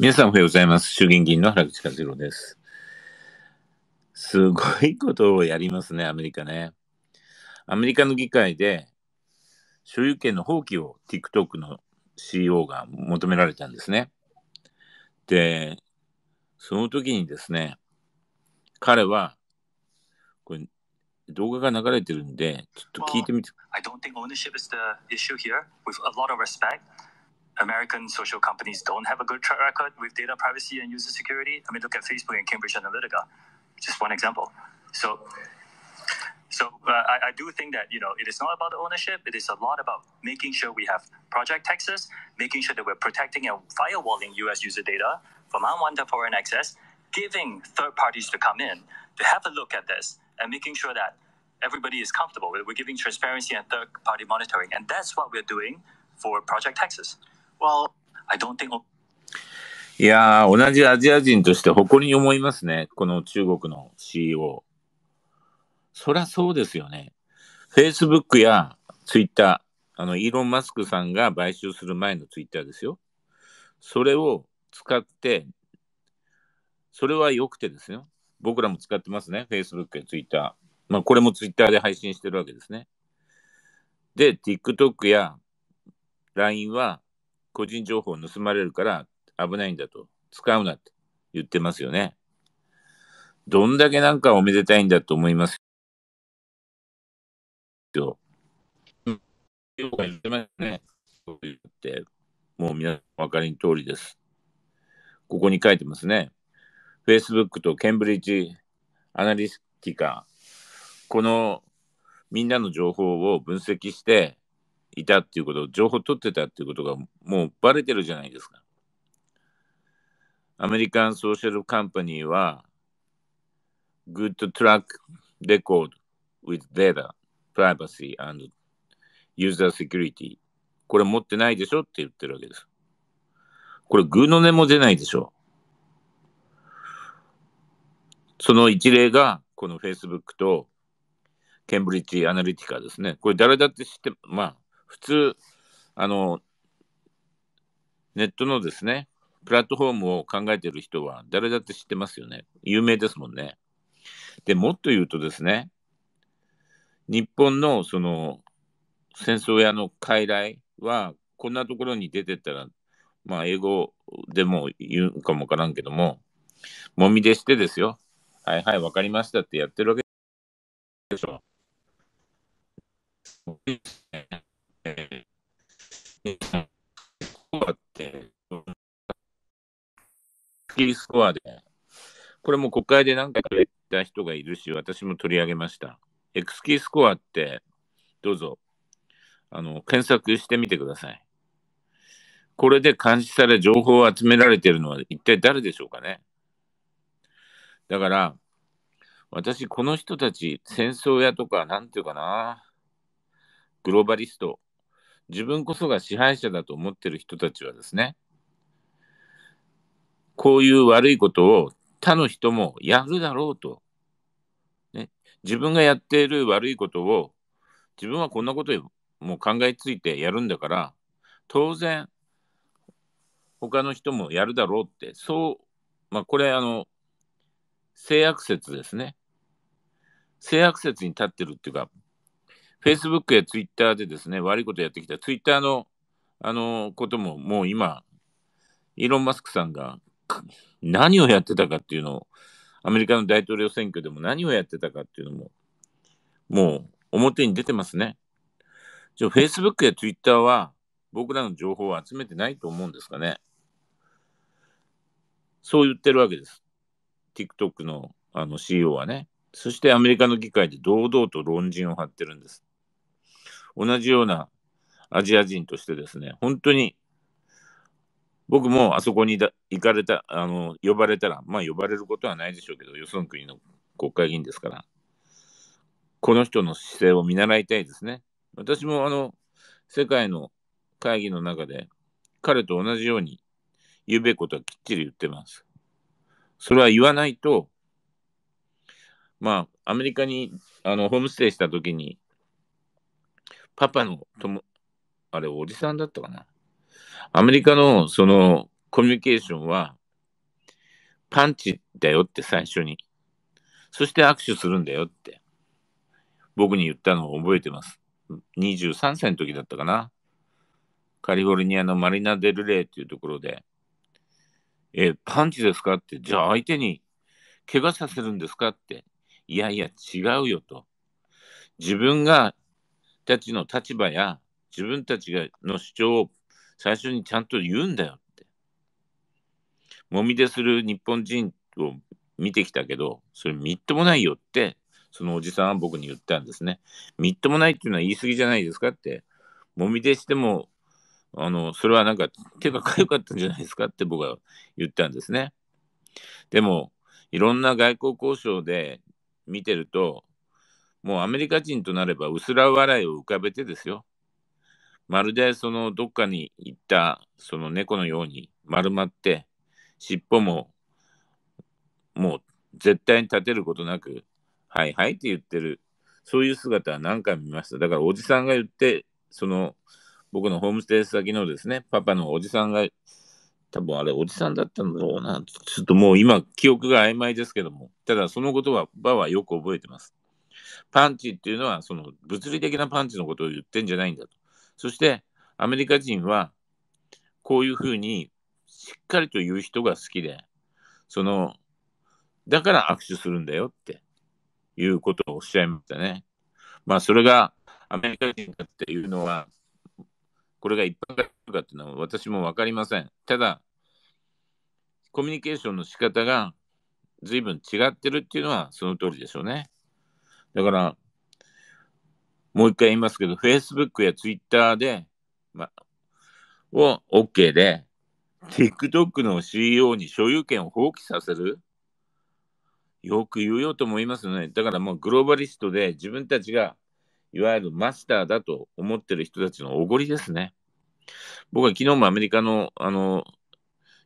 皆さんおはようございます。衆議院議員の原口和弘です。すごいことをやりますね、アメリカね。アメリカの議会で所有権の放棄を TikTok の CEO が求められたんですね。で、その時にですね、彼は、これ動画が流れてるんで、ちょっと聞いてみて。Well, American social companies don't have a good track record with data privacy and user security. I mean, look at Facebook and Cambridge Analytica, just one example. So, so uh, I, I, do think that you know it is not about the ownership. It is a lot about making sure we have Project Texas, making sure that we're protecting and firewalling U.S. user data from unwanted foreign access, giving third parties to come in to have a look at this and making sure that everybody is comfortable. We're giving transparency and third party monitoring, and that's what we're doing for Project Texas. Well, I don't think いやー、同じアジア人として誇りに思いますね。この中国の CEO。そりゃそうですよね。Facebook や Twitter、あの、イーロン・マスクさんが買収する前の Twitter ですよ。それを使って、それは良くてですよ。僕らも使ってますね。Facebook や Twitter。まあ、これも Twitter で配信してるわけですね。で、TikTok や LINE は個人情報を盗まれるから危ないんだと、使うなって言ってますよね。どんだけなんかおめでたいんだと思いますよ。言ってますね。言って、もう皆さんお分かりの通りです。ここに書いてますね。Facebook とケンブリッジアナリティカ、このみんなの情報を分析して、いたっていうこと、情報取ってたっていうことがもうバレてるじゃないですか。アメリカンソーシャルカンパニーは、Good Track Record with Data, Privacy and User Security これ持ってないでしょって言ってるわけです。これ、グーの音も出ないでしょ。その一例が、この Facebook とケンブリッジアナリティカですね。これ誰だって知って、まあ、普通、あの、ネットのですね、プラットフォームを考えてる人は誰だって知ってますよね。有名ですもんね。で、もっと言うとですね、日本のその戦争屋の傀儡は、こんなところに出てったら、まあ、英語でも言うかもわからんけども、もみ出してですよ。はいはい、わかりましたってやってるわけでしょ。コアって、キースコアで、これも国会で何回か言った人がいるし、私も取り上げました。X キースコアって、どうぞ、あの、検索してみてください。これで監視され情報を集められているのは一体誰でしょうかね。だから、私、この人たち、戦争屋とか、なんていうかな、グローバリスト、自分こそが支配者だと思ってる人たちはですね、こういう悪いことを他の人もやるだろうと。ね、自分がやっている悪いことを、自分はこんなこともう考えついてやるんだから、当然、他の人もやるだろうって、そう、まあ、これ、あの、性悪説ですね。性悪説に立ってるっていうか、フェイスブックやツイッターでですね、悪いことやってきたツイッターの、あのことももう今、イーロン・マスクさんが何をやってたかっていうのを、アメリカの大統領選挙でも何をやってたかっていうのも、もう表に出てますね。じゃあ、Facebook や Twitter は僕らの情報を集めてないと思うんですかね。そう言ってるわけです。TikTok のあの CEO はね。そしてアメリカの議会で堂々と論陣を張ってるんです。同じようなアジア人としてですね、本当に僕もあそこにだ行かれた、あの、呼ばれたら、まあ呼ばれることはないでしょうけど、よその国の国会議員ですから、この人の姿勢を見習いたいですね。私もあの、世界の会議の中で、彼と同じように言うべきことはきっちり言ってます。それは言わないと、まあ、アメリカにあのホームステイした時に、パパの友、あれ、おじさんだったかな。アメリカのそのコミュニケーションは、パンチだよって最初に。そして握手するんだよって。僕に言ったのを覚えてます。23歳の時だったかな。カリフォルニアのマリナ・デル・レイっていうところで、え、パンチですかって、じゃあ相手に怪我させるんですかって、いやいや違うよと。自分がたちの立場や自分たちがの主張を最初にちゃんと言うんだよって。もみ出する日本人を見てきたけど、それみっともないよって、そのおじさんは僕に言ったんですね。みっともないっていうのは言い過ぎじゃないですかって。もみ出しても、あの、それはなんか手がかゆかったんじゃないですかって僕は言ったんですね。でも、いろんな外交交渉で見てると、もうアメリカ人となれば薄ら笑いを浮かべてですよ。まるでそのどっかに行ったその猫のように丸まって、尻尾ももう絶対に立てることなく、はいはいって言ってる、そういう姿は何回も見ました。だからおじさんが言って、その僕のホームステイ先のですね、パパのおじさんが、多分あれおじさんだったんだろうな、ちょっともう今記憶が曖昧ですけども、ただそのことは、ばはよく覚えてます。パンチっていうのはその物理的なパンチのことを言ってんじゃないんだと。そしてアメリカ人はこういうふうにしっかりと言う人が好きで、その、だから握手するんだよっていうことをおっしゃいましたね。まあそれがアメリカ人だっていうのは、これが一般化するかっていうのは私も分かりません。ただ、コミュニケーションの仕方が随分違ってるっていうのはその通りでしょうね。だから、もう一回言いますけど、Facebook や Twitter で、ま、を OK で、TikTok の CEO に所有権を放棄させるよく言うよと思いますね。だからもうグローバリストで自分たちがいわゆるマスターだと思ってる人たちのおごりですね。僕は昨日もアメリカのあの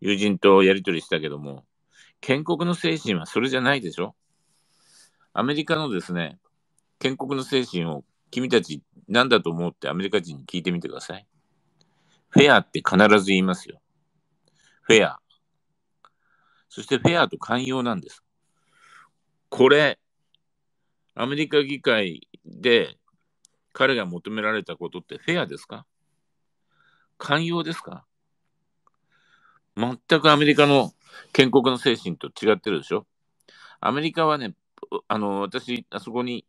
友人とやり取りしたけども、建国の精神はそれじゃないでしょアメリカのですね、建国の精神を君たち何だと思うってアメリカ人に聞いてみてください。フェアって必ず言いますよ。フェア。そしてフェアと寛容なんです。これ、アメリカ議会で彼が求められたことってフェアですか寛容ですか全くアメリカの建国の精神と違ってるでしょアメリカはね、あの、私、あそこに、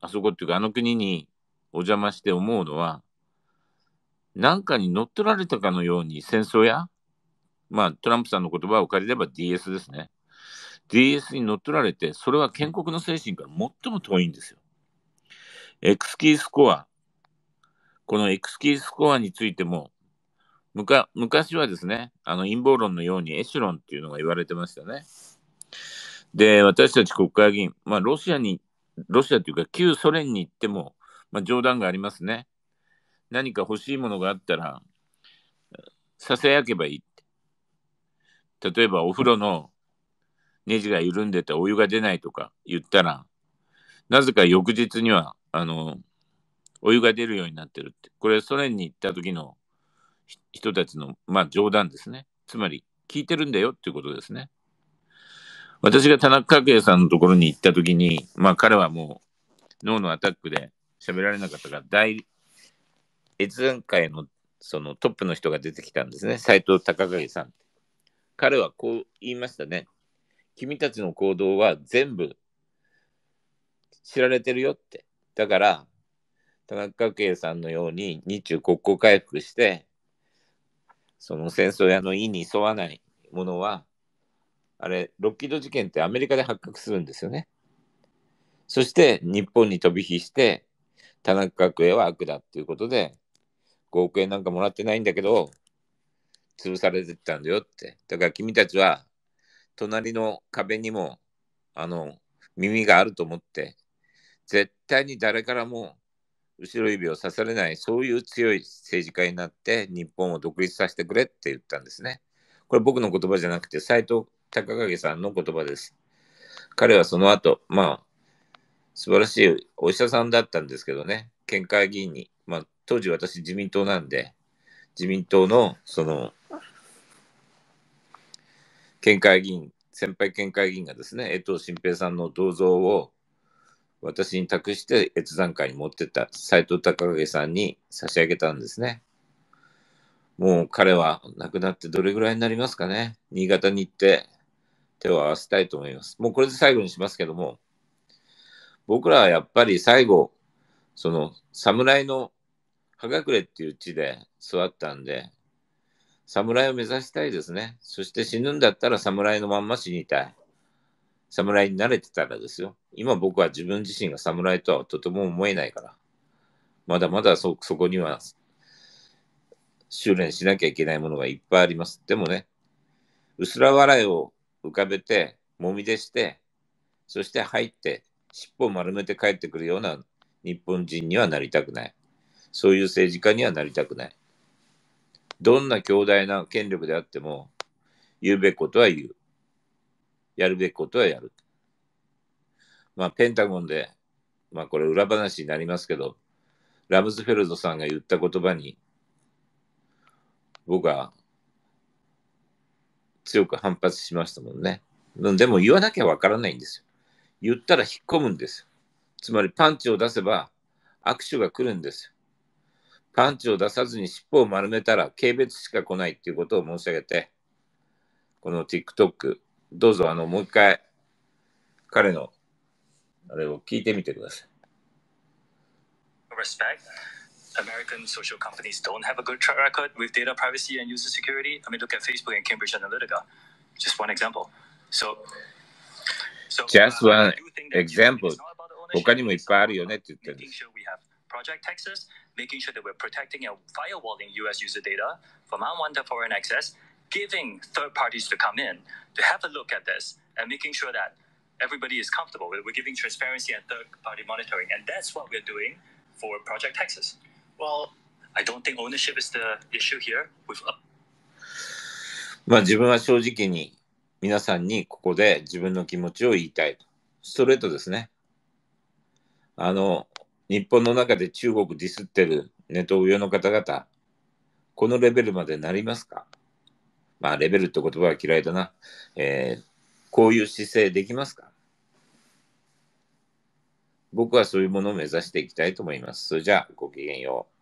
あそこっていうか、あの国にお邪魔して思うのは、なんかに乗っ取られたかのように戦争や、まあ、トランプさんの言葉を借りれば DS ですね。DS に乗っ取られて、それは建国の精神から最も遠いんですよ。X キースコア。この X キースコアについても、昔はですね、あの陰謀論のようにエシュロンっていうのが言われてましたね。で、私たち国会議員、まあ、ロシアに、ロシアというか、旧ソ連に行っても、まあ、冗談がありますね。何か欲しいものがあったら、ささやけばいい。例えば、お風呂のネジが緩んでてお湯が出ないとか言ったら、なぜか翌日には、あの、お湯が出るようになってるって。これ、ソ連に行った時の人たちの、まあ、冗談ですね。つまり、聞いてるんだよっていうことですね。私が田中角栄さんのところに行った時に、まあ彼はもう脳のアタックで喋られなかったから、大、越前会のそのトップの人が出てきたんですね、斎藤隆景さん。彼はこう言いましたね。君たちの行動は全部知られてるよって。だから、田中角栄さんのように日中国交回復して、その戦争屋の意に沿わないものはあれ、ロッキード事件ってアメリカで発覚するんですよね。そして日本に飛び火して、田中角栄は悪だっていうことで、5億円なんかもらってないんだけど、潰されてたんだよって。だから君たちは、隣の壁にも、あの、耳があると思って、絶対に誰からも後ろ指を刺されない、そういう強い政治家になって、日本を独立させてくれって言ったんですね。これ僕の言葉じゃなくて、斎藤高影さんの言葉です。彼はその後、まあ、素晴らしいお医者さんだったんですけどね、県会議員に、まあ、当時私自民党なんで、自民党の、その、県会議員、先輩県会議員がですね、江藤新平さんの銅像を私に託して越山会に持ってった斎藤隆景さんに差し上げたんですね。もう彼は亡くなってどれぐらいになりますかね。新潟に行って手を合わせたいと思います。もうこれで最後にしますけども、僕らはやっぱり最後、その侍の葉隠れっていう地で座ったんで、侍を目指したいですね。そして死ぬんだったら侍のまんま死にたい。侍に慣れてたらですよ。今僕は自分自身が侍とはとても思えないから。まだまだそ、そこには修練しなきゃいけないものがいっぱいあります。でもね、薄ら笑いを浮かべてもみ出してそして入って尻尾を丸めて帰ってくるような日本人にはなりたくないそういう政治家にはなりたくないどんな強大な権力であっても言うべきことは言うやるべきことはやるまあペンタゴンでまあこれ裏話になりますけどラムズフェルドさんが言った言葉に僕は強く反発しましたもんね。でも言わなきゃわからないんですよ。言ったら引っ込むんですよ。つまりパンチを出せば握手が来るんですパンチを出さずに尻尾を丸めたら軽蔑しか来ないっていうことを申し上げて、この TikTok、どうぞあのもう一回彼のあれを聞いてみてください。Respect. American social companies don't have a good track record with data privacy and user security. I mean, look at Facebook and Cambridge Analytica, just one example. So, so just uh, one example. Making sure we have Project Texas, making sure that we're protecting and firewalling US user data from unwanted foreign access, giving third parties to come in to have a look at this and making sure that everybody is comfortable. We're giving transparency and third party monitoring. And that's what we're doing for Project Texas. Well, I don't think ownership is the issue here. With... まあ自分は正直に皆さんにここで自分の気持ちを言いたい。ストレートですね。あの、日本の中で中国ディスってるネトウヨの方々、このレベルまでなりますかまあ、レベルって言葉は嫌いだな。えー、こういう姿勢できますか僕はそういうものを目指していきたいと思います。それじゃあ、ごきげんよう。